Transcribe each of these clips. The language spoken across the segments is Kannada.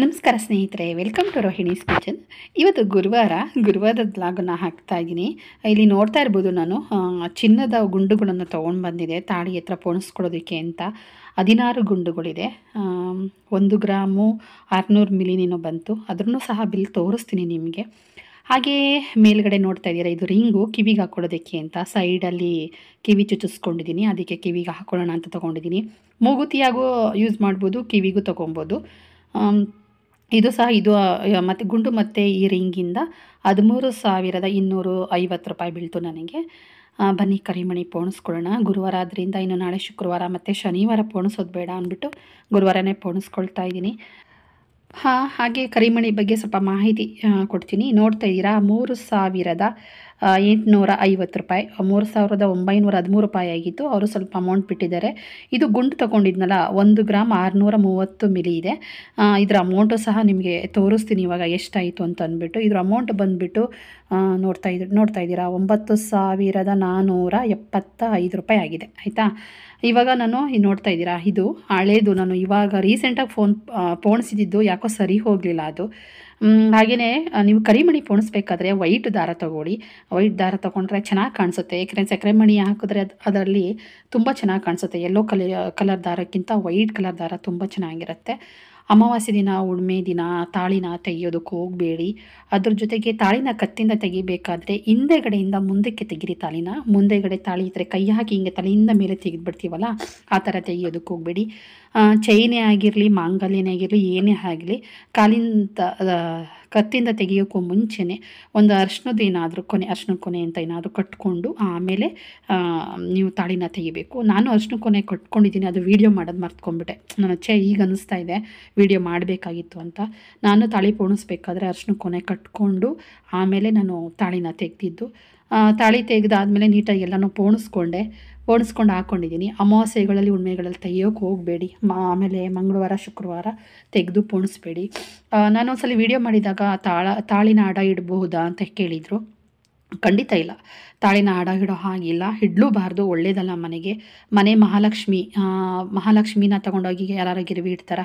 ನಮಸ್ಕಾರ ಸ್ನೇಹಿತರೆ ವೆಲ್ಕಮ್ ಟು ರೋಹಿಣೀಸ್ ಕಿಚನ್ ಇವತ್ತು ಗುರುವಾರ ಗುರುವಾರದ ಲಾಗನ್ನ ಹಾಕ್ತಾ ಇದ್ದೀನಿ ಇಲ್ಲಿ ನೋಡ್ತಾ ಇರ್ಬೋದು ನಾನು ಚಿನ್ನದ ಗುಂಡುಗಳನ್ನು ತೊಗೊಂಡು ಬಂದಿದೆ ತಾಳಿ ಹತ್ರ ಪೋಣಿಸ್ಕೊಡೋದಕ್ಕೆ ಅಂತ ಹದಿನಾರು ಗುಂಡುಗಳಿದೆ ಒಂದು ಗ್ರಾಮು ಆರುನೂರು ಮಿಲಿನೇನೋ ಬಂತು ಅದ್ರೂ ಸಹ ಬಿಲ್ ತೋರಿಸ್ತೀನಿ ನಿಮಗೆ ಹಾಗೆಯೇ ಮೇಲ್ಗಡೆ ನೋಡ್ತಾ ಇದ್ದೀರಾ ಇದು ರಿಂಗು ಕಿವಿಗೆ ಹಾಕೊಳ್ಳೋದಕ್ಕೆ ಅಂತ ಸೈಡಲ್ಲಿ ಕಿವಿ ಚುಚ್ಚಿಸ್ಕೊಂಡಿದ್ದೀನಿ ಅದಕ್ಕೆ ಕಿವಿಗೆ ಹಾಕೊಳ್ಳೋಣ ಅಂತ ತೊಗೊಂಡಿದ್ದೀನಿ ಮೂಗುತಿಯಾಗೂ ಯೂಸ್ ಮಾಡ್ಬೋದು ಕಿವಿಗೂ ತೊಗೊಬೋದು ಇದು ಸಹ ಇದು ಮತ್ತು ಗುಂಡು ಮತ್ತು ಈ ರಿಂಗಿಂದ ಹದಿಮೂರು ಸಾವಿರದ ಇನ್ನೂರು ಐವತ್ತು ರೂಪಾಯಿ ಬೀಳ್ತು ನನಗೆ ಬನ್ನಿ ಕರಿಮಣಿ ಪೋಣಿಸ್ಕೊಳ್ಳೋಣ ಗುರುವಾರ ಆದ್ದರಿಂದ ಇನ್ನು ನಾಳೆ ಶುಕ್ರವಾರ ಮತ್ತು ಶನಿವಾರ ಪೋಣಿಸೋದು ಬೇಡ ಅಂದ್ಬಿಟ್ಟು ಗುರುವಾರನೇ ಪೋಣಿಸ್ಕೊಳ್ತಾ ಇದ್ದೀನಿ ಹಾಂ ಹಾಗೆ ಕರಿಮಣಿ ಬಗ್ಗೆ ಸ್ವಲ್ಪ ಮಾಹಿತಿ ಕೊಡ್ತೀನಿ ನೋಡ್ತಾ ಇದ್ದೀರಾ ಮೂರು ಸಾವಿರದ ಎಂಟುನೂರ ಐವತ್ತು ರೂಪಾಯಿ ಮೂರು ಸಾವಿರದ ಒಂಬೈನೂರ ಹದಿಮೂರು ರೂಪಾಯಿ ಆಗಿತ್ತು ಅವರು ಸ್ವಲ್ಪ ಅಮೌಂಟ್ ಬಿಟ್ಟಿದ್ದಾರೆ ಇದು ಗುಂಡು ತೊಗೊಂಡಿದ್ನಲ್ಲ ಒಂದು ಗ್ರಾಮ್ ಆರುನೂರ ಮೂವತ್ತು ಮಿಲಿ ಇದೆ ಇದರ ಅಮೌಂಟು ಸಹ ನಿಮಗೆ ತೋರಿಸ್ತೀನಿ ಇವಾಗ ಎಷ್ಟಾಯಿತು ಅಂತ ಅಂದ್ಬಿಟ್ಟು ಇದ್ರ ಅಮೌಂಟ್ ಬಂದುಬಿಟ್ಟು ನೋಡ್ತಾ ಇದ್ರು ನೋಡ್ತಾ ಇದ್ದೀರಾ ಒಂಬತ್ತು ಸಾವಿರದ ನಾನ್ನೂರ ಎಪ್ಪತ್ತ ಐದು ರೂಪಾಯಿ ಆಗಿದೆ ಆಯಿತಾ ಇವಾಗ ನಾನು ನೋಡ್ತಾ ಇದ್ದೀರಾ ಇದು ಹಳೇದು ನಾನು ಇವಾಗ ರೀಸೆಂಟಾಗಿ ಫೋನ್ ಪೋಣಿಸಿದ್ದು ಯಾಕೋ ಸರಿ ಹೋಗಲಿಲ್ಲ ಅದು ಹಾಗೆಯೇ ನೀವು ಕರಿಮಣಿ ಪೋಣಿಸ್ಬೇಕಾದ್ರೆ ವೈಟ್ ದಾರ ತೊಗೊಳ್ಳಿ ವೈಟ್ ದಾರ ತೊಗೊಂಡ್ರೆ ಚೆನ್ನಾಗಿ ಕಾಣಿಸುತ್ತೆ ಏಕೆಂದರೆ ಸಕ್ಕರೆ ಮಣಿ ಹಾಕಿದ್ರೆ ಅದು ಅದರಲ್ಲಿ ತುಂಬ ಚೆನ್ನಾಗಿ ಕಾಣಿಸುತ್ತೆ ಯೆಲ್ಲೋ ಕಲ ಕಲರ್ ದಾರಕ್ಕಿಂತ ವೈಟ್ ಕಲರ್ ದಾರ ತುಂಬ ಚೆನ್ನಾಗಿರುತ್ತೆ ಅಮಾವಾಸ್ಯ ದಿನ ಉಣ್ಮೆ ದಿನ ತಾಳಿನ ತೆಗೆಯೋದಕ್ಕೆ ಹೋಗಬೇಡಿ ಅದ್ರ ಜೊತೆಗೆ ತಾಳಿನ ಕತ್ತಿಂದ ತೆಗಿಬೇಕಾದ್ರೆ ಹಿಂದೆಗಡೆಯಿಂದ ಮುಂದಕ್ಕೆ ತೆಗೀರಿ ತಾಳಿನ ಮುಂದೆಗಡೆ ತಾಳಿ ಇದ್ದರೆ ಕೈ ಹಾಕಿ ಹಿಂಗೆ ತಲೆಯಿಂದ ಮೇಲೆ ತೆಗೆದುಬಿಡ್ತೀವಲ್ಲ ಆ ಥರ ತೆಗಿಯೋದಕ್ಕೆ ಹೋಗಬೇಡಿ ಚೈನೇ ಆಗಿರಲಿ ಮಾಂಗಲ್ಯನೇ ಆಗಿರಲಿ ಏನೇ ಆಗಲಿ ಕಾಲಿಂದ ಕತ್ತಿಂದ ತೆಗೆಯೋಕ್ಕೂ ಮುಂಚೆನೇ ಒಂದು ಅರ್ಶನದ ಕೊನೆ ಅರ್ಶನ ಕೊನೆ ಅಂತ ಏನಾದರೂ ಕಟ್ಕೊಂಡು ಆಮೇಲೆ ನೀವು ತಾಳಿನ ತೆಗಿಬೇಕು ನಾನು ಅರ್ಶನ ಕೊನೆ ಕಟ್ಕೊಂಡಿದ್ದೀನಿ ಅದು ವೀಡಿಯೋ ಮಾಡೋದು ಮರ್ತ್ಕೊಂಡ್ಬಿಟ್ಟೆ ನನ್ನ ಛೇ ಈಗ ಅನಿಸ್ತಾ ಇದೆ ವೀಡಿಯೋ ಮಾಡಬೇಕಾಗಿತ್ತು ಅಂತ ನಾನು ತಾಳಿ ಪೋಣಿಸ್ಬೇಕಾದ್ರೆ ಅರ್ಶನ ಕೊನೆ ಕಟ್ಕೊಂಡು ಆಮೇಲೆ ನಾನು ತಾಳಿನ ತೆಗ್ದಿದ್ದು ತಾಳಿ ತೆಗೆದಾದಮೇಲೆ ನೀಟಾಗಿ ಎಲ್ಲನೂ ಪೋಣಿಸ್ಕೊಂಡೆ ಒಣಸ್ಕೊಂಡು ಹಾಕ್ಕೊಂಡಿದ್ದೀನಿ ಅಮಾವಾಸ್ಯೆಗಳಲ್ಲಿ ಉಣ್ಮೆಗಳಲ್ಲಿ ತೆಗಿಯೋಕೆ ಹೋಗಬೇಡಿ ಆಮೇಲೆ ಮಂಗಳವಾರ ಶುಕ್ರವಾರ ತೆಗೆದು ಪೋಣಿಸ್ಬೇಡಿ ನಾನೊಂದ್ಸಲ ವೀಡಿಯೋ ಮಾಡಿದಾಗ ತಾಳ ತಾಳಿನ ಅಡ ಇಡಬಹುದಾ ಅಂತ ಕೇಳಿದರು ಖಂಡಿತ ಇಲ್ಲ ತಾಳಿನ ಹಿಡೋ ಹಾಗಿಲ್ಲ ಹಿಡಲೂಬಾರ್ದು ಒಳ್ಳೇದಲ್ಲ ಮನೆಗೆ ಮನೆ ಮಹಾಲಕ್ಷ್ಮಿ ಮಹಾಲಕ್ಷ್ಮಿನ ತಗೊಂಡೋಗಿ ಯಾರ ಗಿರಿವಿ ಇಡ್ತಾರ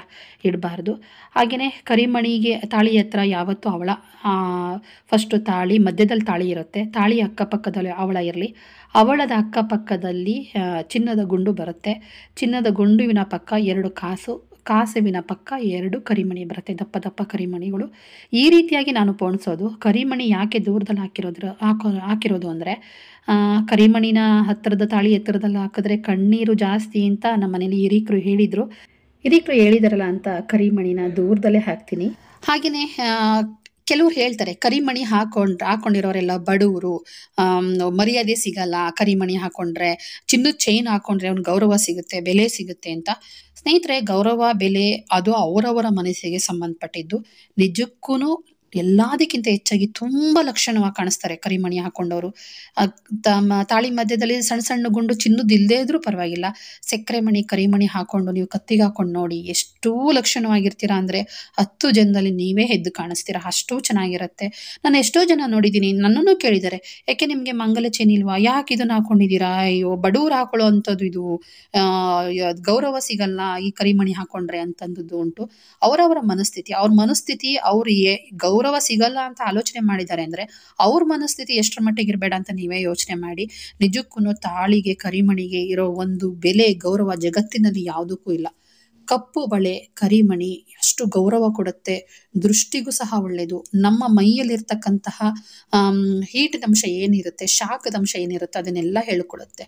ಇಡಬಾರ್ದು ಹಾಗೆಯೇ ಕರಿಮಣಿಗೆ ತಾಳಿ ಹತ್ರ ಯಾವತ್ತೂ ಅವಳ ಫಸ್ಟು ತಾಳಿ ಮಧ್ಯದಲ್ಲಿ ತಾಳಿ ಇರುತ್ತೆ ತಾಳಿ ಅಕ್ಕಪಕ್ಕದಲ್ಲಿ ಅವಳ ಇರಲಿ ಅವಳದ ಅಕ್ಕಪಕ್ಕದಲ್ಲಿ ಚಿನ್ನದ ಗುಂಡು ಬರುತ್ತೆ ಚಿನ್ನದ ಗುಂಡುವಿನ ಪಕ್ಕ ಎರಡು ಕಾಸು ಕಾಸುವಿನ ಪಕ್ಕ ಎರಡು ಕರಿಮಣಿ ಬರುತ್ತೆ ದಪ್ಪ ದಪ್ಪ ಕರಿಮಣಿಗಳು ಈ ರೀತಿಯಾಗಿ ನಾನು ಪೋಣಿಸೋದು ಕರಿಮಣಿ ಯಾಕೆ ದೂರದಲ್ಲಿ ಹಾಕಿರೋದ್ರ ಹಾಕೋ ಹಾಕಿರೋದು ಅಂದರೆ ಕರಿಮಣಿನ ಹತ್ತಿರದ ತಾಳಿ ಎತ್ತರದಲ್ಲಿ ಹಾಕಿದ್ರೆ ಕಣ್ಣೀರು ಜಾಸ್ತಿ ಅಂತ ನಮ್ಮ ಮನೇಲಿ ಹಿರೀಕರು ಹೇಳಿದರು ಹಿರೀಕರು ಹೇಳಿದಾರಲ್ಲ ಅಂತ ಕರಿಮಣಿನ ದೂರದಲ್ಲೇ ಹಾಕ್ತೀನಿ ಹಾಗೆಯೇ ಕೆಲವ್ರು ಹೇಳ್ತಾರೆ ಕರಿಮಣಿ ಹಾಕೊಂಡ್ರೆ ಹಾಕೊಂಡಿರೋರೆಲ್ಲ ಬಡವರು ಮರ್ಯಾದೆ ಸಿಗಲ್ಲ ಕರಿಮಣಿ ಹಾಕೊಂಡ್ರೆ ಚಿನ್ನದ ಚೈನ್ ಹಾಕೊಂಡ್ರೆ ಅವ್ನ ಗೌರವ ಸಿಗುತ್ತೆ ಬೆಲೆ ಸಿಗುತ್ತೆ ಅಂತ ಸ್ನೇಹಿತರೆ ಗೌರವ ಬೆಲೆ ಅದು ಅವರವರ ಮನಸ್ಸಿಗೆ ಸಂಬಂಧಪಟ್ಟಿದ್ದು ನಿಜಕ್ಕೂ ಎಲ್ಲದಕ್ಕಿಂತ ಹೆಚ್ಚಾಗಿ ತುಂಬ ಲಕ್ಷಣವಾಗಿ ಕಾಣಿಸ್ತಾರೆ ಕರಿಮಣಿ ಹಾಕೊಂಡವರು ತಮ್ಮ ತಾಳಿ ಮಧ್ಯದಲ್ಲಿ ಸಣ್ಣ ಸಣ್ಣ ಗುಂಡು ಚಿನ್ನದಿಲ್ಲದೇ ಇದ್ರೂ ಪರವಾಗಿಲ್ಲ ಸಕ್ಕರೆ ಮಣಿ ಕರಿಮಣಿ ಹಾಕೊಂಡು ನೀವು ಕತ್ತಿಗೆ ಹಾಕೊಂಡು ನೋಡಿ ಎಷ್ಟು ಲಕ್ಷಣವಾಗಿರ್ತೀರಾ ಅಂದರೆ ಹತ್ತು ಜನದಲ್ಲಿ ನೀವೇ ಎದ್ದು ಕಾಣಿಸ್ತೀರಾ ಅಷ್ಟು ಚೆನ್ನಾಗಿರುತ್ತೆ ನಾನು ಎಷ್ಟೋ ಜನ ನೋಡಿದ್ದೀನಿ ನನ್ನನ್ನು ಕೇಳಿದ್ದಾರೆ ಯಾಕೆ ನಿಮಗೆ ಮಂಗಲ ಚೇನಿಲ್ವಾ ಯಾಕೆ ಇದನ್ನು ಹಾಕೊಂಡಿದ್ದೀರಾ ಅಯ್ಯೋ ಬಡವರು ಹಾಕೊಳ್ಳೋ ಅಂಥದ್ದು ಇದು ಗೌರವ ಸಿಗಲ್ಲ ಈ ಕರಿಮಣಿ ಹಾಕೊಂಡ್ರೆ ಅಂತಂದದ್ದು ಉಂಟು ಅವರವರ ಮನಸ್ಥಿತಿ ಅವ್ರ ಮನಸ್ಥಿತಿ ಅವರಿಗೆ ಗೌ ಗೌರವ ಸಿಗಲ್ಲ ಅಂತ ಆಲೋಚನೆ ಮಾಡಿದ್ದಾರೆ ಅಂದರೆ ಅವ್ರ ಮನಸ್ಥಿತಿ ಎಷ್ಟರ ಮಟ್ಟಿಗೆ ಇರಬೇಡ ಅಂತ ನೀವೇ ಯೋಚನೆ ಮಾಡಿ ನಿಜಕ್ಕೂ ತಾಳಿಗೆ ಕರಿಮಣಿಗೆ ಇರೋ ಒಂದು ಬೆಲೆ ಗೌರವ ಜಗತ್ತಿನಲ್ಲಿ ಯಾವುದಕ್ಕೂ ಇಲ್ಲ ಕಪ್ಪು ಬಳೆ ಕರಿಮಣಿ ಎಷ್ಟು ಗೌರವ ಕೊಡುತ್ತೆ ದೃಷ್ಟಿಗೂ ಸಹ ಒಳ್ಳೆಯದು ನಮ್ಮ ಮೈಯಲ್ಲಿರ್ತಕ್ಕಂತಹ ಹೀಟ್ ಅಂಶ ಏನಿರುತ್ತೆ ಶಾಖದ ಅಂಶ ಏನಿರುತ್ತೆ ಅದನ್ನೆಲ್ಲ ಹೇಳಿಕೊಡುತ್ತೆ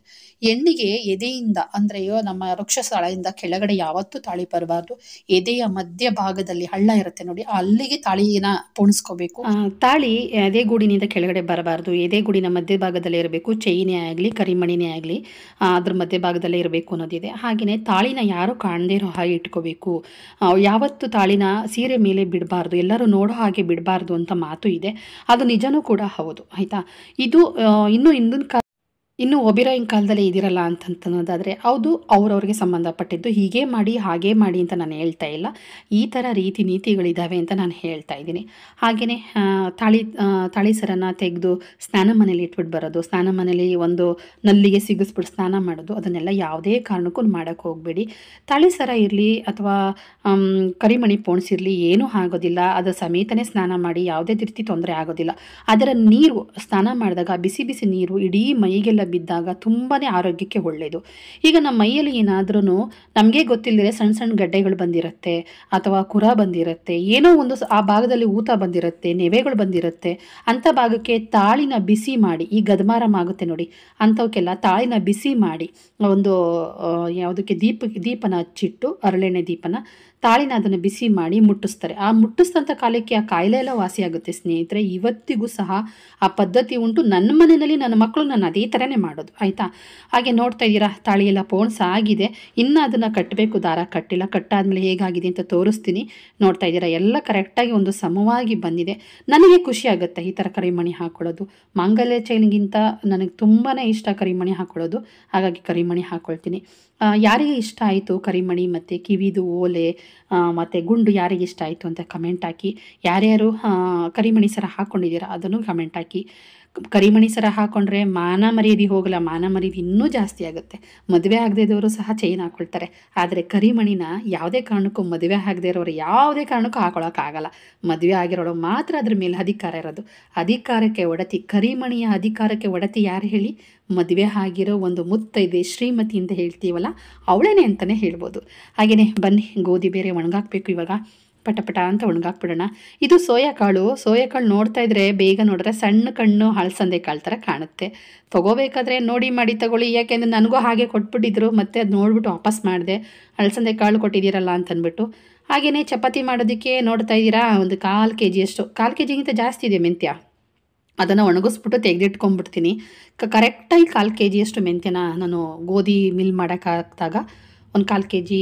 ಹೆಣ್ಣಿಗೆ ಎದೆಯಿಂದ ಅಂದರೆ ನಮ್ಮ ವೃಕ್ಷಸ್ಥಳದಿಂದ ಕೆಳಗಡೆ ಯಾವತ್ತೂ ತಾಳಿ ಬರಬಾರ್ದು ಎದೆಯ ಮಧ್ಯ ಭಾಗದಲ್ಲಿ ಹಳ್ಳ ಇರುತ್ತೆ ನೋಡಿ ಅಲ್ಲಿಗೆ ತಾಳಿನ ಪೋಣಿಸ್ಕೋಬೇಕು ತಾಳಿ ಎದೆಗೂಡಿನಿಂದ ಕೆಳಗಡೆ ಬರಬಾರ್ದು ಎದೆಗೂಡಿನ ಮಧ್ಯ ಭಾಗದಲ್ಲಿ ಇರಬೇಕು ಚೈನೇ ಆಗಲಿ ಕರಿಮಣಿನೇ ಆಗಲಿ ಅದ್ರ ಮಧ್ಯ ಭಾಗದಲ್ಲೇ ಇರಬೇಕು ಅನ್ನೋದಿದೆ ಹಾಗೆಯೇ ತಾಳಿನ ಯಾರು ಕಾಣದೇ ಇರೋ ತಾಳಿ ಇಟ್ಕೋಬೇಕು ಯಾವತ್ತು ತಾಳಿನ ಸೀರೆ ಮೇಲೆ ಬಿಡಬಾರ್ದು ಎಲ್ಲರೂ ನೋಡೋ ಹಾಗೆ ಬಿಡಬಾರ್ದು ಅಂತ ಮಾತು ಇದೆ ಅದು ನಿಜನೂ ಕೂಡ ಹೌದು ಆಯಿತಾ ಇದು ಇನ್ನೂ ಹಿಂದಿನ ಕಾಲ ಇನ್ನು ಒಬಿರಾಯಿನ ಕಾಲದಲ್ಲಿ ಇದಿರಲ್ಲ ಅಂತಂತನ್ನೋದಾದರೆ ಅದು ಅವ್ರವ್ರಿಗೆ ಸಂಬಂಧಪಟ್ಟಿದ್ದು ಹೀಗೆ ಮಾಡಿ ಹಾಗೆ ಮಾಡಿ ಅಂತ ನಾನು ಹೇಳ್ತಾ ಇಲ್ಲ ಈ ಥರ ರೀತಿ ನೀತಿಗಳಿದ್ದಾವೆ ಅಂತ ನಾನು ಹೇಳ್ತಾ ಇದ್ದೀನಿ ಹಾಗೆಯೇ ತಾಳಿ ತಾಳಿ ತೆಗೆದು ಸ್ನಾನ ಮನೇಲಿ ಇಟ್ಬಿಟ್ಟು ಬರೋದು ಸ್ನಾನ ಮನೇಲಿ ಒಂದು ನಲ್ಲಿಗೆ ಸಿಗಿಸ್ಬಿಟ್ಟು ಸ್ನಾನ ಮಾಡೋದು ಅದನ್ನೆಲ್ಲ ಯಾವುದೇ ಕಾರಣಕ್ಕೂ ಮಾಡೋಕ್ಕೆ ಹೋಗಬೇಡಿ ತಾಳಿ ಸರ ಇರಲಿ ಅಥವಾ ಕರಿಮಣಿ ಪೋಣಿಸಿರಲಿ ಏನೂ ಆಗೋದಿಲ್ಲ ಅದರ ಸಮೇತನೇ ಸ್ನಾನ ಮಾಡಿ ಯಾವುದೇ ರೀತಿ ತೊಂದರೆ ಆಗೋದಿಲ್ಲ ಅದರ ನೀರು ಸ್ನಾನ ಮಾಡಿದಾಗ ಬಿಸಿ ಬಿಸಿ ನೀರು ಇಡೀ ಮೈಗೆಲ್ಲ ಬಿದ್ದಾಗ ತುಂಬಾ ಆರೋಗ್ಯಕ್ಕೆ ಒಳ್ಳೆಯದು ಈಗ ನಮ್ಮ ಮೈಯಲ್ಲಿ ಏನಾದ್ರೂ ನಮಗೆ ಗೊತ್ತಿಲ್ಲದೆ ಸಣ್ಣ ಸಣ್ಣ ಗಡ್ಡೆಗಳು ಬಂದಿರುತ್ತೆ ಅಥವಾ ಕುರ ಬಂದಿರುತ್ತೆ ಏನೋ ಒಂದು ಆ ಭಾಗದಲ್ಲಿ ಊತ ಬಂದಿರುತ್ತೆ ನೆವೆಗಳು ಬಂದಿರುತ್ತೆ ಅಂಥ ಭಾಗಕ್ಕೆ ತಾಳಿನ ಬಿಸಿ ಮಾಡಿ ಈ ಗದಮಾರಂ ಆಗುತ್ತೆ ನೋಡಿ ಅಂಥವಕ್ಕೆಲ್ಲ ತಾಳಿನ ಬಿಸಿ ಮಾಡಿ ಒಂದು ಯಾವುದಕ್ಕೆ ದೀಪ ದೀಪನ ಹಚ್ಚಿಟ್ಟು ಅರಳೆಣ್ಣೆ ದೀಪನ ತಾಳಿನ ಅದನ್ನು ಬಿಸಿ ಮಾಡಿ ಮುಟ್ಟಿಸ್ತಾರೆ ಆ ಮುಟ್ಟಿಸ್ತಂಥ ಕಾಲಕ್ಕೆ ಆ ಕಾಯಿಲೆ ಎಲ್ಲ ವಾಸಿಯಾಗುತ್ತೆ ಸ್ನೇಹಿತರೆ ಇವತ್ತಿಗೂ ಸಹ ಆ ಪದ್ಧತಿ ಉಂಟು ನನ್ನ ಮನೆಯಲ್ಲಿ ನನ್ನ ಮಕ್ಕಳು ನಾನು ಅದೇ ಥರನೇ ಮಾಡೋದು ಆಯಿತಾ ಹಾಗೆ ನೋಡ್ತಾ ಇದ್ದೀರಾ ತಾಳಿ ಎಲ್ಲ ಪೋಣ್ಸ ಆಗಿದೆ ಇನ್ನು ಅದನ್ನು ಕಟ್ಟಬೇಕು ದಾರ ಕಟ್ಟಿಲ್ಲ ಕಟ್ಟಾದಮೇಲೆ ಹೇಗಾಗಿದೆ ಅಂತ ತೋರಿಸ್ತೀನಿ ನೋಡ್ತಾ ಇದ್ದೀರಾ ಎಲ್ಲ ಕರೆಕ್ಟಾಗಿ ಒಂದು ಸಮವಾಗಿ ಬಂದಿದೆ ನನಗೆ ಖುಷಿ ಆಗುತ್ತೆ ಈ ಥರ ಕರಿಮಣಿ ಹಾಕ್ಕೊಳ್ಳೋದು ಮಾಂಗಲ್ಯ ಚೈನ್ಗಿಂತ ನನಗೆ ತುಂಬಾ ಇಷ್ಟ ಕರಿಮಣಿ ಹಾಕ್ಕೊಳ್ಳೋದು ಹಾಗಾಗಿ ಕರಿಮಣಿ ಹಾಕ್ಕೊಳ್ತೀನಿ ಯಾರಿಗೆ ಇಷ್ಟ ಆಯಿತು ಕರಿಮಣಿ ಮತ್ತು ಕಿವಿದು ಓಲೆ ಮತ್ತು ಗುಂಡು ಯಾರಿಗೆ ಇಷ್ಟ ಆಯಿತು ಅಂತ ಕಮೆಂಟ್ ಹಾಕಿ ಯಾರ್ಯಾರು ಕರಿಮಣಿ ಸರ ಹಾಕ್ಕೊಂಡಿದ್ದೀರಾ ಅದನ್ನು ಕಮೆಂಟ್ ಹಾಕಿ ಕರಿಮಣಿ ಸರ ಹಾಕೊಂಡ್ರೆ ಮಾನ ಮರ್ಯಾದೆ ಹೋಗಲ್ಲ ಮಾನ ಮರ್ಯಾದೆ ಇನ್ನೂ ಜಾಸ್ತಿ ಆಗುತ್ತೆ ಮದುವೆ ಆಗದೇ ಇದ್ದವರು ಸಹ ಚೈನ್ ಹಾಕ್ಕೊಳ್ತಾರೆ ಆದರೆ ಕರಿಮಣಿನ ಯಾವುದೇ ಕಾರಣಕ್ಕೂ ಮದುವೆ ಆಗದೆ ಇರೋರು ಯಾವುದೇ ಕಾರಣಕ್ಕೂ ಹಾಕೊಳ್ಳೋಕ್ಕಾಗಲ್ಲ ಮದುವೆ ಆಗಿರೋಳು ಮಾತ್ರ ಅದ್ರ ಮೇಲೆ ಅಧಿಕಾರ ಇರೋದು ಅಧಿಕಾರಕ್ಕೆ ಒಡತಿ ಕರಿಮಣಿಯ ಅಧಿಕಾರಕ್ಕೆ ಒಡತಿ ಯಾರು ಹೇಳಿ ಮದುವೆ ಆಗಿರೋ ಒಂದು ಮುತ್ತೈದೆ ಶ್ರೀಮತಿ ಅಂತ ಹೇಳ್ತೀವಲ್ಲ ಅವಳೇನೆ ಅಂತಲೇ ಹೇಳ್ಬೋದು ಹಾಗೆಯೇ ಬನ್ನಿ ಗೋಧಿ ಬೇರೆ ಒಣಗಾಕಬೇಕು ಇವಾಗ ಪಟಪಟ ಅಂತ ಒಣಗಾಕ್ಬಿಡೋಣ ಇದು ಸೋಯಾಕಾಳು ಸೋಯಾಕಾಳು ನೋಡ್ತಾ ಇದ್ರೆ ಬೇಗ ನೋಡಿದ್ರೆ ಸಣ್ಣ ಕಣ್ಣು ಹಳಸಂದೆ ಕಾಳು ಥರ ಕಾಣುತ್ತೆ ತೊಗೋಬೇಕಾದ್ರೆ ನೋಡಿ ಮಾಡಿ ತಗೊಳ್ಳಿ ಯಾಕೆಂದರೆ ನನಗೂ ಹಾಗೆ ಕೊಟ್ಬಿಟ್ಟಿದ್ರು ಮತ್ತು ಅದು ನೋಡ್ಬಿಟ್ಟು ವಾಪಸ್ ಮಾಡಿದೆ ಹಳಸಂದೆ ಕಾಳು ಕೊಟ್ಟಿದ್ದೀರಲ್ಲ ಅಂತ ಹಾಗೆಯೇ ಚಪಾತಿ ಮಾಡೋದಕ್ಕೆ ನೋಡ್ತಾ ಇದ್ದೀರಾ ಒಂದು ಕಾಲು ಕೆ ಜಿಯಷ್ಟು ಕಾಲು ಕೆ ಜಿಗಿಂತ ಜಾಸ್ತಿ ಇದೆ ಮೆಂತ್ಯ ಅದನ್ನು ಒಣಗಿಸ್ಬಿಟ್ಟು ತೆಗೆದಿಟ್ಕೊಂಡ್ಬಿಡ್ತೀನಿ ಕರೆಕ್ಟಾಗಿ ಕಾಲು ಕೆ ಜಿಯಷ್ಟು ಮೆಂತ್ಯನ ನಾನು ಗೋಧಿ ಮಿಲ್ ಮಾಡೋಕ್ಕಾಗ್ದಾಗ ಒಂದು ಕಾಲು ಕೆ ಜಿ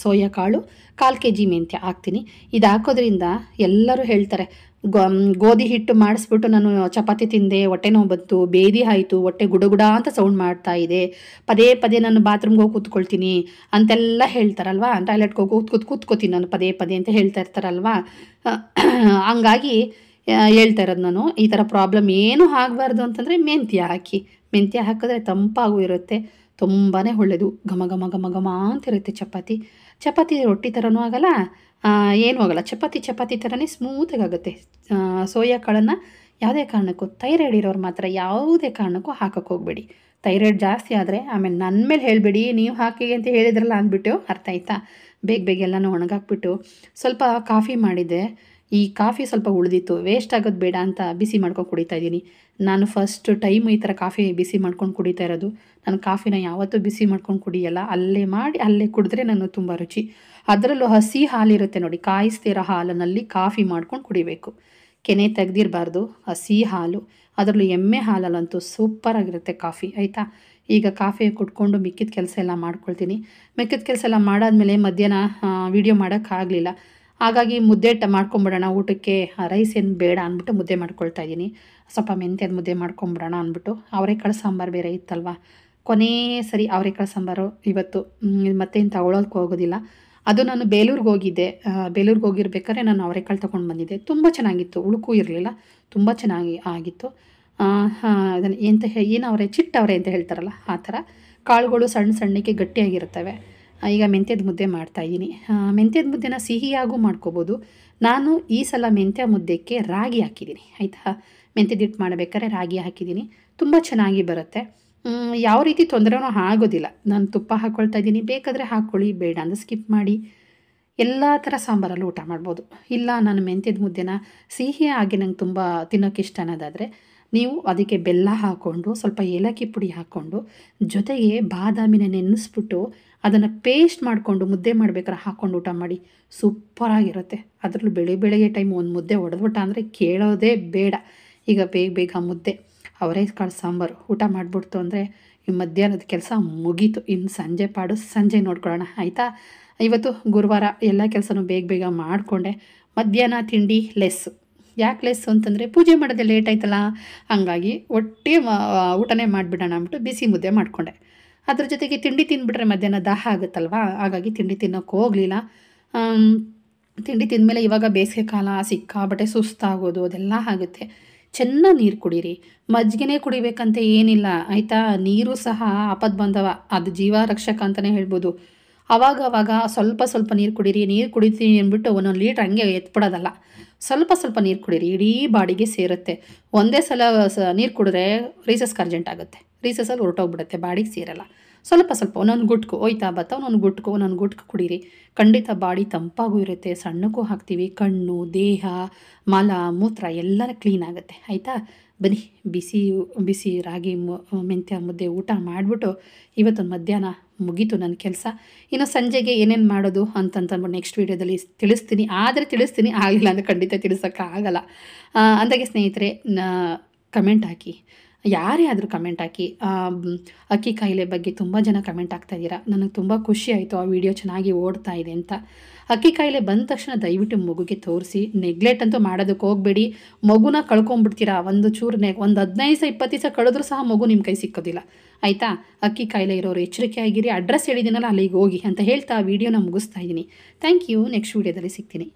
ಸೋಯಾ ಕಾಳು ಕಾಲು ಕೆ ಜಿ ಮೆಂತ್ಯ ಹಾಕ್ತೀನಿ ಇದು ಹಾಕೋದ್ರಿಂದ ಎಲ್ಲರೂ ಹೇಳ್ತಾರೆ ಗೋಧಿ ಹಿಟ್ಟು ಮಾಡಿಸ್ಬಿಟ್ಟು ನಾನು ಚಪಾತಿ ತಿಂದೆ ಹೊಟ್ಟೆ ನೋವು ಬಂತು ಬೇದಿ ಆಯಿತು ಹೊಟ್ಟೆ ಗುಡಗುಡ ಅಂತ ಸೌಂಡ್ ಮಾಡ್ತಾ ಇದೆ ಪದೇ ಪದೇ ನಾನು ಬಾತ್ರೂಮ್ಗೆ ಹೋಗಿ ಕೂತ್ಕೊಳ್ತೀನಿ ಅಂತೆಲ್ಲ ಹೇಳ್ತಾರಲ್ವಾ ಟಾಯ್ಲೆಟ್ಗೆ ಹೋಗಿ ಕೂತ್ ಕೂತ್ ಕೂತ್ಕೋತೀನಿ ನಾನು ಪದೇ ಪದೇ ಅಂತ ಹೇಳ್ತಾ ಇರ್ತಾರಲ್ವಾ ಹಂಗಾಗಿ ಹೇಳ್ತಾ ಇರೋದು ನಾನು ಈ ಥರ ಪ್ರಾಬ್ಲಮ್ ಏನೂ ಆಗಬಾರ್ದು ಅಂತಂದರೆ ಮೆಂತ್ಯ ಹಾಕಿ ಮೆಂತ್ಯ ಹಾಕಿದ್ರೆ ತಂಪಾಗೂ ಇರುತ್ತೆ ತುಂಬಾ ಒಳ್ಳೆಯದು ಘಮ ಘಮ ಘಮ ಘಮ ಅಂತಿರುತ್ತೆ ಚಪಾತಿ ಚಪಾತಿ ರೊಟ್ಟಿ ಥರನೂ ಆಗಲ್ಲ ಏನೂ ಆಗಲ್ಲ ಚಪಾತಿ ಚಪಾತಿ ಥರನೇ ಸ್ಮೂತಾಗಿ ಆಗುತ್ತೆ ಸೋಯಾ ಕಾಳನ್ನು ಯಾವುದೇ ಕಾರಣಕ್ಕೂ ಥೈರಾಯ್ಡ್ ಇರೋರು ಮಾತ್ರ ಯಾವುದೇ ಕಾರಣಕ್ಕೂ ಹಾಕೋಕ್ಕೆ ಹೋಗಬೇಡಿ ಥೈರಾಯ್ಡ್ ಜಾಸ್ತಿ ಆದರೆ ಆಮೇಲೆ ನನ್ನ ಮೇಲೆ ಹೇಳಬೇಡಿ ನೀವು ಹಾಕಿ ಅಂತ ಹೇಳಿದ್ರಲ್ಲ ಅಂದ್ಬಿಟ್ಟು ಅರ್ಥ ಆಯ್ತಾ ಬೇಗ ಬೇಗ ಎಲ್ಲನೂ ಒಣಗಾಕ್ಬಿಟ್ಟು ಸ್ವಲ್ಪ ಕಾಫಿ ಮಾಡಿದ್ದೆ ಈ ಕಾಫಿ ಸ್ವಲ್ಪ ಉಳಿದಿತ್ತು ವೇಸ್ಟ್ ಆಗೋದು ಬೇಡ ಅಂತ ಬಿಸಿ ಮಾಡ್ಕೊಂಡು ಕುಡಿತಾ ಇದ್ದೀನಿ ನಾನು ಫಸ್ಟ್ ಟೈಮ್ ಈ ಥರ ಕಾಫಿ ಬಿಸಿ ಮಾಡ್ಕೊಂಡು ಕುಡಿತಾ ಇರೋದು ನಾನು ಕಾಫಿನ ಯಾವತ್ತೂ ಬಿಸಿ ಮಾಡ್ಕೊಂಡು ಕುಡಿಯಲ್ಲ ಅಲ್ಲೇ ಮಾಡಿ ಅಲ್ಲೇ ಕುಡಿದ್ರೆ ನಾನು ತುಂಬ ರುಚಿ ಅದರಲ್ಲೂ ಹಸಿ ಹಾಲಿರುತ್ತೆ ನೋಡಿ ಕಾಯಿಸ್ತಿರೋ ಹಾಲಿನಲ್ಲಿ ಕಾಫಿ ಮಾಡ್ಕೊಂಡು ಕುಡಿಬೇಕು ಕೆನೆ ತೆಗೆದಿರಬಾರ್ದು ಹಸಿ ಹಾಲು ಅದರಲ್ಲೂ ಎಮ್ಮೆ ಹಾಲಲ್ಲಂತೂ ಸೂಪರಾಗಿರುತ್ತೆ ಕಾಫಿ ಆಯಿತಾ ಈಗ ಕಾಫಿ ಕುಟ್ಕೊಂಡು ಮಿಕ್ಕಿದ ಕೆಲಸ ಎಲ್ಲ ಮಾಡ್ಕೊಳ್ತೀನಿ ಮಿಕ್ಕಿದ ಕೆಲಸ ಎಲ್ಲ ಮಾಡಾದಮೇಲೆ ಮಧ್ಯಾಹ್ನ ವೀಡಿಯೋ ಮಾಡೋಕ್ಕಾಗಲಿಲ್ಲ ಹಾಗಾಗಿ ಮುದ್ದೆ ಟ ಮಾಡ್ಕೊಂಬಿಡೋಣ ಊಟಕ್ಕೆ ರೈಸ್ ಏನು ಬೇಡ ಅಂದ್ಬಿಟ್ಟು ಮುದ್ದೆ ಮಾಡ್ಕೊಳ್ತಾ ಇದ್ದೀನಿ ಸ್ವಲ್ಪ ಮೆಂತ್ಯದ ಮುದ್ದೆ ಮಾಡ್ಕೊಂಬಿಡೋಣ ಅಂದ್ಬಿಟ್ಟು ಅವರೆಕಾಳು ಸಾಂಬಾರು ಬೇರೆ ಇತ್ತಲ್ವ ಕೊನೇ ಸರಿ ಅವರೆಕಾಳು ಸಾಂಬಾರು ಇವತ್ತು ಮತ್ತೇನು ತಗೊಳೋಕೆ ಹೋಗೋದಿಲ್ಲ ಅದು ನಾನು ಬೇಲೂರ್ಗೆ ಹೋಗಿದ್ದೆ ಬೇಲೂರ್ಗೆ ಹೋಗಿರ್ಬೇಕಾದ್ರೆ ನಾನು ಅವರೆಕಾಳು ತೊಗೊಂಡು ಬಂದಿದ್ದೆ ತುಂಬ ಚೆನ್ನಾಗಿತ್ತು ಉಳುಕು ಇರಲಿಲ್ಲ ತುಂಬ ಚೆನ್ನಾಗಿ ಆಗಿತ್ತು ಅದನ್ನು ಎಂತ ಏನು ಚಿಟ್ಟ ಚಿಟ್ಟವರೆ ಅಂತ ಹೇಳ್ತಾರಲ್ಲ ಆ ಥರ ಕಾಳುಗಳು ಸಣ್ಣ ಸಣ್ಣಕ್ಕೆ ಗಟ್ಟಿಯಾಗಿರ್ತವೆ ಈಗ ಮೆಂತ್ಯದ ಮುದ್ದೆ ಮಾಡ್ತಾಯಿದ್ದೀನಿ ಮೆಂತ್ಯದ ಮುದ್ದೆನ ಸಿಹಿಯಾಗೂ ಮಾಡ್ಕೋಬೋದು ನಾನು ಈ ಸಲ ಮೆಂತ್ಯ ಮುದ್ದೆಗೆ ರಾಗಿ ಹಾಕಿದ್ದೀನಿ ಆಯಿತಾ ಮೆಂತ್ಯದ ಹಿಟ್ಟು ಮಾಡಬೇಕಾದ್ರೆ ರಾಗಿ ಹಾಕಿದ್ದೀನಿ ತುಂಬ ಚೆನ್ನಾಗಿ ಬರುತ್ತೆ ಯಾವ ರೀತಿ ತೊಂದರೆನೂ ಆಗೋದಿಲ್ಲ ನಾನು ತುಪ್ಪ ಹಾಕ್ಕೊಳ್ತಾ ಇದ್ದೀನಿ ಬೇಕಾದರೆ ಹಾಕ್ಕೊಳ್ಳಿ ಬೇಡ ಅಂದರೆ ಸ್ಕಿಪ್ ಮಾಡಿ ಎಲ್ಲ ಥರ ಸಾಂಬಾರಲ್ಲೂ ಊಟ ಮಾಡ್ಬೋದು ಇಲ್ಲ ನಾನು ಮೆಂತ್ಯದ ಮುದ್ದೆನ ಸಿಹಿ ಆಗಿ ನಂಗೆ ತುಂಬ ತಿನ್ನೋಕೆ ಇಷ್ಟ ಅನ್ನೋದಾದರೆ ನೀವು ಅದಕ್ಕೆ ಬೆಲ್ಲ ಹಾಕ್ಕೊಂಡು ಸ್ವಲ್ಪ ಏಲಕ್ಕಿ ಪುಡಿ ಹಾಕ್ಕೊಂಡು ಜೊತೆಗೆ ಬಾದಾಮಿನ ನೆನೆಸ್ಬಿಟ್ಟು ಅದನ್ನು ಪೇಸ್ಟ್ ಮಾಡಿಕೊಂಡು ಮುದ್ದೆ ಮಾಡಬೇಕಾದ್ರೆ ಹಾಕ್ಕೊಂಡು ಊಟ ಮಾಡಿ ಸೂಪರಾಗಿರುತ್ತೆ ಅದರಲ್ಲೂ ಬೆಳೆ ಬೆಳಗ್ಗೆ ಟೈಮ್ ಒಂದು ಮುದ್ದೆ ಹೊಡೆದ್ಬಿಟ್ಟ ಅಂದರೆ ಕೇಳೋದೇ ಬೇಡ ಈಗ ಬೇಗ ಬೇಗ ಮುದ್ದೆ ಕಾಳು ಸಾಂಬಾರು ಊಟ ಮಾಡಿಬಿಡ್ತು ಅಂದರೆ ಈ ಮಧ್ಯಾಹ್ನದ ಕೆಲಸ ಮುಗೀತು ಇನ್ನು ಸಂಜೆ ಪಾಡು ಸಂಜೆ ನೋಡ್ಕೊಳ್ಳೋಣ ಆಯಿತಾ ಇವತ್ತು ಗುರುವಾರ ಎಲ್ಲ ಕೆಲಸನೂ ಬೇಗ ಬೇಗ ಮಾಡಿಕೊಂಡೆ ಮಧ್ಯಾಹ್ನ ತಿಂಡಿ ಲೆಸ್ಸು ಯಾಕೆ ಲೆಸ್ಸು ಅಂತಂದರೆ ಪೂಜೆ ಮಾಡೋದೇ ಲೇಟ್ ಆಯ್ತಲ್ಲ ಹಾಗಾಗಿ ಒಟ್ಟೇ ಊಟನೇ ಮಾಡಿಬಿಡೋಣ ಅಂದ್ಬಿಟ್ಟು ಬಿಸಿ ಮುದ್ದೆ ಮಾಡಿಕೊಂಡೆ ಅದ್ರ ಜೊತೆಗೆ ತಿಂಡಿ ತಿಂದುಬಿಟ್ರೆ ಮಧ್ಯಾಹ್ನ ದಾಹ ಆಗುತ್ತಲ್ವಾ ಹಾಗಾಗಿ ತಿಂಡಿ ತಿನ್ನೋಕೆ ಹೋಗಲಿಲ್ಲ ತಿಂಡಿ ತಿಂದಮೇಲೆ ಇವಾಗ ಬೇಸಿಗೆ ಕಾಲ ಸಿಕ್ಕಾಬಟ್ಟೆ ಸುಸ್ತಾಗೋದು ಅದೆಲ್ಲ ಆಗುತ್ತೆ ಚೆನ್ನಾಗಿ ನೀರು ಕುಡೀರಿ ಮಜ್ಜಿಗೆನೇ ಕುಡಿಬೇಕಂತ ಏನಿಲ್ಲ ಆಯಿತಾ ನೀರು ಸಹ ಆಪದ್ ಬಂದವ ಅದು ಜೀವ ರಕ್ಷಕ ಅಂತಲೇ ಹೇಳ್ಬೋದು ಅವಾಗವಾಗ ಸ್ವಲ್ಪ ಸ್ವಲ್ಪ ನೀರು ಕುಡೀರಿ ನೀರು ಕುಡಿತೀನಿ ಅಂದ್ಬಿಟ್ಟು ಒಂದೊಂದು ಲೀಟ್ರ್ ಹಂಗೆ ಎತ್ಬಿಡೋದಲ್ಲ ಸ್ವಲ್ಪ ಸ್ವಲ್ಪ ನೀರು ಕುಡೀರಿ ಇಡೀ ಬಾಡಿಗೆ ಸೇರುತ್ತೆ ಒಂದೇ ಸಲ ನೀರು ಕುಡಿದ್ರೆ ರೀಸಸ್ಗೆ ಅರ್ಜೆಂಟ್ ಆಗುತ್ತೆ ರೀಸಸಲ್ಲಿ ಹೊರಟೋಗ್ಬಿಡುತ್ತೆ ಬಾಡಿಗೆ ಸೇರಲ್ಲ ಸ್ವಲ್ಪ ಸ್ವಲ್ಪ ಒಂದೊಂದು ಗುಟ್ಕು ಹೋಯ್ತಾ ಬತ್ತಾ ಒಂದೊಂದು ಗುಟ್ಕು ಒಂದೊಂದು ಗುಟ್ಕು ಕುಡೀರಿ ಖಂಡಿತ ಬಾಡಿ ತಂಪಾಗೂ ಇರುತ್ತೆ ಸಣ್ಣಕ್ಕೂ ಹಾಕ್ತೀವಿ ಕಣ್ಣು ದೇಹ ಮಲ ಮೂತ್ರ ಎಲ್ಲ ಕ್ಲೀನ್ ಆಗುತ್ತೆ ಆಯಿತಾ ಬನ್ನಿ ಬಿಸಿ ಬಿಸಿ ರಾಗಿ ಮೆಂತ್ಯ ಮುದ್ದೆ ಊಟ ಮಾಡಿಬಿಟ್ಟು ಇವತ್ತೊಂದು ಮಧ್ಯಾಹ್ನ ಮುಗೀತು ನನ್ನ ಕೆಲಸ ಇನ್ನು ಸಂಜೆಗೆ ಏನೇನು ಮಾಡೋದು ಅಂತಂತಂದ್ಬಿಟ್ಟು ನೆಕ್ಸ್ಟ್ ವೀಡಿಯೋದಲ್ಲಿ ತಿಳಿಸ್ತೀನಿ ಆದರೆ ತಿಳಿಸ್ತೀನಿ ಆಗಲಿಲ್ಲ ಅಂದರೆ ಖಂಡಿತ ತಿಳಿಸೋಕ್ಕಾಗಲ್ಲ ಅಂದಾಗೆ ಸ್ನೇಹಿತರೆ ಕಮೆಂಟ್ ಹಾಕಿ ಯಾರೇ ಆದರೂ ಕಮೆಂಟ್ ಹಾಕಿ ಅಕ್ಕಿ ಕಾಯಿಲೆ ಬಗ್ಗೆ ತುಂಬ ಜನ ಕಮೆಂಟ್ ಆಗ್ತಾ ಇದ್ದೀರಾ ನನಗೆ ತುಂಬ ಖುಷಿ ಆಯಿತು ಆ ವಿಡಿಯೋ ಚೆನ್ನಾಗಿ ಓಡ್ತಾ ಇದೆ ಅಂತ ಅಕ್ಕಿ ಕಾಯಿಲೆ ಬಂದ ತಕ್ಷಣ ದಯವಿಟ್ಟು ಮಗುಗೆ ತೋರಿಸಿ ನೆಗ್ಲೆಟ್ ಅಂತೂ ಮಾಡೋದಕ್ಕೆ ಹೋಗಬೇಡಿ ಮಗುನ ಕಳ್ಕೊಂಬಿಡ್ತೀರಾ ಒಂದು ಚೂರು ಒಂದು ಹದಿನೈದು ಸಹ ಇಪ್ಪತ್ತು ದಿವಸ ಕಳೆದ್ರೂ ಸಹ ಮಗು ನಿಮ್ಮ ಕೈ ಸಿಕ್ಕೋದಿಲ್ಲ ಆಯಿತಾ ಅಕ್ಕಿ ಕಾಯಿಲೆ ಇರೋರು ಎಚ್ಚರಿಕೆ ಆಗಿರಿ ಅಡ್ರೆಸ್ ಹೇಳಿದ್ದೀನಲ್ಲ ಅಲ್ಲಿಗೆ ಹೋಗಿ ಅಂತ ಹೇಳ್ತಾ ವಿಡಿಯೋನ ಮುಗಿಸ್ತಾ ಇದ್ದೀನಿ ಥ್ಯಾಂಕ್ ಯು ನೆಕ್ಸ್ಟ್ ವೀಡಿಯೋದಲ್ಲಿ ಸಿಗ್ತೀನಿ